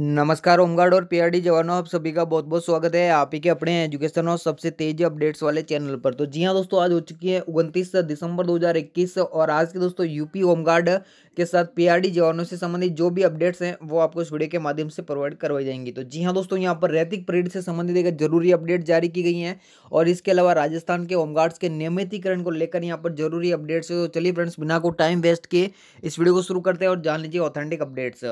नमस्कार होमगार्ड और पीआरडी जवानों आप सभी का बहुत बहुत स्वागत है आप ही के अपने एजुकेशन और सबसे तेज अपडेट्स वाले चैनल पर तो जी हाँ दोस्तों आज हो चुकी है उनतीस दिसंबर 2021 और आज के दोस्तों यूपी होमगार्ड के साथ पीआरडी जवानों से संबंधित जो भी अपडेट्स हैं वो आपको इस वीडियो के माध्यम से प्रोवाइड करवाई जाएंगी तो जी हाँ दोस्तों यहाँ पर रैतिक परेड से संबंधित एक जरूरी अपडेट जारी की गई है और इसके अलावा राजस्थान के होमगार्ड्स के नियमितीकरण को लेकर यहाँ पर जरूरी अपडेट्स है तो चलिए फ्रेंड्स बिना को टाइम वेस्ट किए इस वीडियो को शुरू करते हैं और जान लीजिए ऑथेंटिक अपडेट्स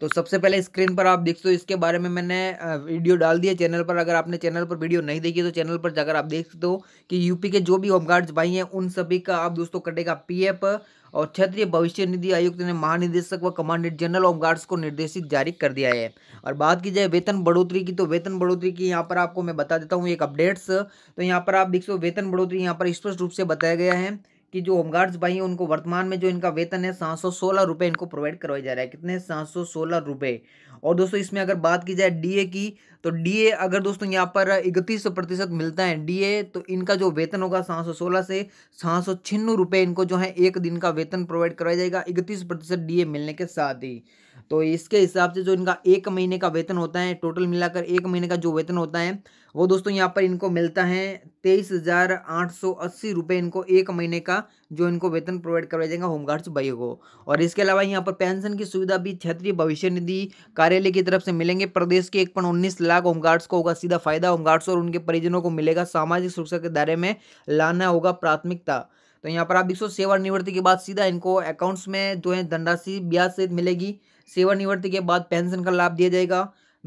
तो सबसे पहले स्क्रीन पर आप देख सो इसके बारे में मैंने वीडियो डाल दिया चैनल पर अगर आपने चैनल पर वीडियो नहीं देखी तो चैनल पर जाकर आप देख सकते हो कि यूपी के जो भी होमगार्ड्स भाई हैं उन सभी का आप दोस्तों कटेगा पीएफ और क्षेत्रीय भविष्य निधि आयुक्त ने महानिदेशक व कमांडेंट जनरल होमगार्ड्स को निर्देशित जारी कर दिया है और बात की जाए वेतन बढ़ोतरी की तो वेतन बढ़ोतरी की यहाँ पर आपको मैं बता देता हूँ एक अपडेट्स तो यहाँ पर आप देख सो वेतन बढ़ोतरी यहाँ पर स्पष्ट रूप से बताया गया है कि जो होमगार्ड्स भाई हैं उनको वर्तमान में जो इनका वेतन है सात सौ सोलह रुपये इनको प्रोवाइड करवाया जा रहा है कितने सात सौ सोलह रुपये और दोस्तों इसमें अगर बात की जाए डीए की तो डीए अगर दोस्तों यहाँ पर इकतीस प्रतिशत मिलता है डीए तो इनका जो वेतन होगा सात सौ सोलह से सात सौ छिन्नू रुपये इनको जो है एक दिन का वेतन प्रोवाइड करवाया जाएगा इकतीस प्रतिशत डी मिलने के साथ ही तो इसके हिसाब से जो इनका एक महीने का वेतन होता है टोटल मिलाकर एक महीने का जो वेतन होता है वो दोस्तों यहाँ पर इनको मिलता है तेईस हज़ार आठ सौ अस्सी रुपये इनको एक महीने का जो इनको वेतन प्रोवाइड करवाया जाएगा होमगार्ड्स भाइयों को और इसके अलावा यहाँ पर पेंशन की सुविधा भी क्षेत्रीय भविष्य निधि कार्यालय की तरफ से मिलेंगे प्रदेश के एक पॉइंट उन्नीस लाख होमगार्ड्स को होगा सीधा फायदा होमगार्ड्स और उनके परिजनों को मिलेगा सामाजिक सुरक्षा के दायरे में लाना होगा प्राथमिकता तो यहाँ पर आप देख सौ सेवानिवृत्ति के बाद सीधा इनको अकाउंट्स में जो है धनराशि ब्याज सहित मिलेगी सेवानिवृत्ति के बाद पेंशन का लाभ दिया जाएगा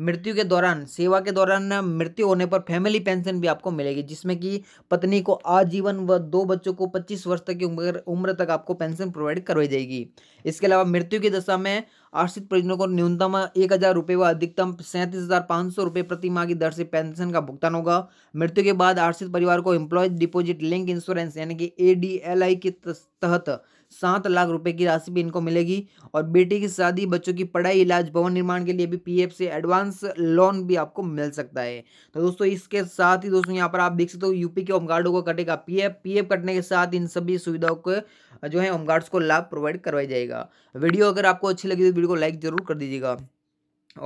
मृत्यु के दौरान सेवा के दौरान मृत्यु होने पर फैमिली पेंशन भी आपको मिलेगी जिसमें कि पत्नी को आजीवन व दो बच्चों को 25 वर्ष तक की उम्र उम्र तक आपको पेंशन प्रोवाइड करवाई जाएगी इसके अलावा मृत्यु की दशा में आश्रित परिजनों को न्यूनतम एक हज़ार रुपये व अधिकतम सैंतीस हज़ार पाँच सौ रुपये प्रति माह की दर से पेंशन का भुगतान होगा मृत्यु के बाद आश्रित परिवार को एम्प्लॉय डिपोजिट लिंक इंश्योरेंस यानी कि ए के तहत सात लाख रुपए की राशि भी इनको मिलेगी और बेटी की शादी बच्चों की पढ़ाई इलाज भवन निर्माण के लिए भी पीएफ से एडवांस लोन भी आपको मिल सकता है तो दोस्तों इसके साथ ही दोस्तों यहाँ पर आप देख सकते हो यूपी के होमगार्डों को कटेगा पीएफ पीएफ कटने के साथ इन सभी सुविधाओं को जो है होमगार्ड्स को लाभ प्रोवाइड करवाया जाएगा वीडियो अगर आपको अच्छी लगी तो वीडियो को लाइक जरूर कर दीजिएगा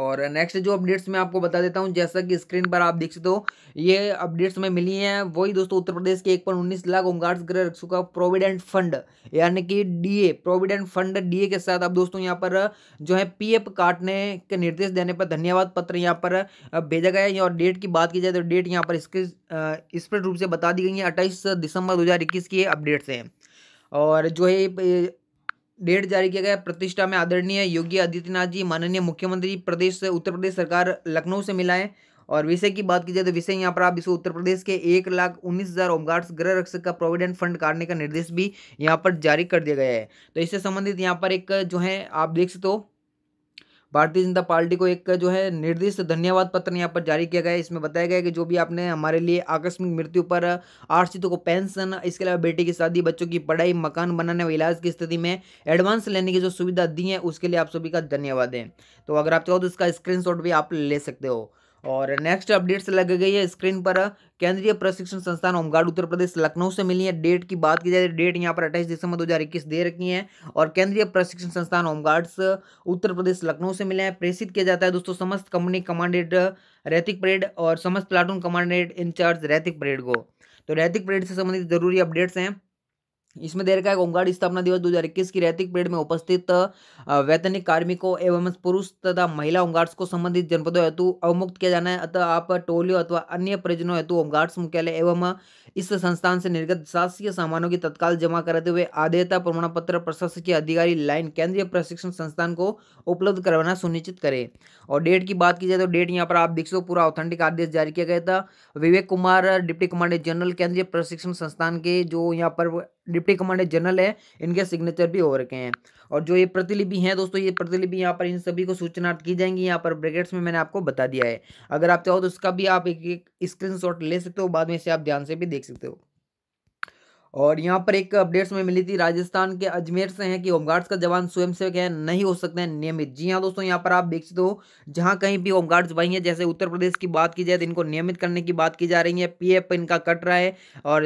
और नेक्स्ट जो अपडेट्स मैं आपको बता देता हूँ जैसा कि स्क्रीन पर आप देख सकते हो ये अपडेट्स में मिली हैं वही दोस्तों उत्तर प्रदेश के एक पॉइंट उन्नीस लाख ओंगार्स गृह रक्षकों का प्रोविडेंट फंड यानी कि डीए प्रोविडेंट फंड डीए के साथ अब दोस्तों यहाँ पर जो है पीएफ काटने के निर्देश देने पर धन्यवाद पत्र यहाँ पर भेजा गया है और डेट की बात की जाए तो डेट यहाँ पर इसके स्पष्ट रूप से बता दी गई है अट्ठाईस दिसंबर दो की अपडेट्स हैं और जो है डेट जारी किया गया प्रतिष्ठा में आदरणीय योगी आदित्यनाथ जी माननीय मुख्यमंत्री प्रदेश से उत्तर प्रदेश सरकार लखनऊ से मिला है और विषय की बात की जाए तो विषय यहाँ पर आप इसको उत्तर प्रदेश के एक लाख उन्नीस हज़ार होमगार्ड्स गृह रक्षक का प्रोविडेंट फंड काटने का निर्देश भी यहाँ पर जारी कर दिया गया है तो इससे संबंधित यहाँ पर एक जो है आप देख सकते हो भारतीय जनता पार्टी को एक जो है निर्दिष्ट धन्यवाद पत्र यहाँ पर जारी किया गया है इसमें बताया गया कि जो भी आपने हमारे लिए आकस्मिक मृत्यु पर आश्रितों को पेंशन इसके अलावा बेटी की शादी बच्चों की पढ़ाई मकान बनाने व इलाज की स्थिति में एडवांस लेने की जो सुविधा दी है उसके लिए आप सभी का धन्यवाद है तो अगर आप चाहो तो इसका स्क्रीन भी आप ले सकते हो और नेक्स्ट अपडेट्स लग गई है स्क्रीन पर केंद्रीय प्रशिक्षण संस्थान होमगार्ड उत्तर प्रदेश लखनऊ से मिली है डेट की बात की जाए डेट तो यहाँ पर अट्ठाईस दिसंबर दो हजार इक्कीस दे रखी है और केंद्रीय प्रशिक्षण संस्थान होमगार्ड्स उत्तर प्रदेश लखनऊ से मिले हैं प्रेषित किया जाता है दोस्तों समस्त कंपनी कमांडेड रैतिक परेड और समस्त प्लाटून कमांडेड इंचार्ज रैतिक परेड को तो रैतिक परेड से संबंधित जरूरी अपडेट्स हैं इसमें दे रखा है ओंगाड़ स्थापना दिवस 2021 की रैतिक परेड में उपस्थित वैतनिक कार्मिकों एवं पुरुष तथा महिला होमगार्ड्स को संबंधित जनपदों हेतु अवमुक्त किया जाना है अतः आप टोलियों अथवा अन्य परिजनों हेतु होमगार्ड्स मुख्यालय एवं इस संस्थान से निर्गत शासकीय सामानों की तत्काल जमा कराते हुए आदेयता प्रमाण पत्र प्रशासकीय अधिकारी लाइन केंद्रीय प्रशिक्षण संस्थान को उपलब्ध करवाना सुनिश्चित करें और डेट की बात की जाए तो डेट यहाँ पर आप देख सो पूरा ऑथेंटिक आदेश जारी किया गया था Vivek Kumar deputy commandant general केंद्रीय प्रशिक्षण संस्थान के जो यहाँ पर डिप्टी कमांडेंट जनरल है इनके सिग्नेचर भी हो रखे हैं और जो ये प्रतिलिपि हैं दोस्तों ये प्रतिलिपि यहाँ पर इन सभी को सूचनार्थ की जाएंगी यहाँ पर ब्रैकेट्स में मैंने आपको बता दिया है अगर आप चाहो तो उसका भी आप एक, एक स्क्रीनशॉट ले सकते हो बाद में इसे आप ध्यान से भी देख सकते हो और यहाँ पर एक अपडेट्स में मिली थी राजस्थान के अजमेर से हैं कि होमगार्ड्स का जवान स्वयंसेवक है नहीं हो सकते हैं नियमित जी हाँ दोस्तों यहाँ पर आप देख सकते हो जहाँ कहीं भी होमगार्ड्स भाई हैं जैसे उत्तर प्रदेश की बात की जाए तो इनको नियमित करने की बात की जा रही है पीएफ इनका कट रहा है और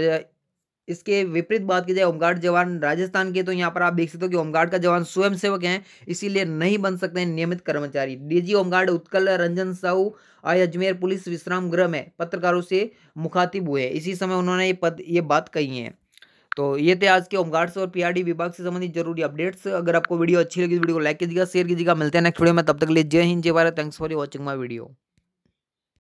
इसके विपरीत बात की जाए होमगार्ड जवान राजस्थान के तो यहाँ पर आप देख सकते हो कि होमगार्ड का जवान स्वयं सेवक है इसीलिए नहीं बन सकते हैं नियमित कर्मचारी डीजी होमगार्ड उत्कल रंजन साहू आज अजमेर पुलिस विश्राम गृह में पत्रकारों से मुखातिब हुए इसी समय उन्होंने ये पद ये बात कही है तो ये थे आज के होमगार्ड्स और पीआरडी विभाग से संबंधित जरूरी अपडेट्स अगर आपको वीडियो अच्छी लगी तो वीडियो को लाइक कीजिएगा शेयर कीजिएगा मिलते हैं नेक्स्ट वीडियो में तब तक के लिए जय हिंद जय Bharat thanks for watching my video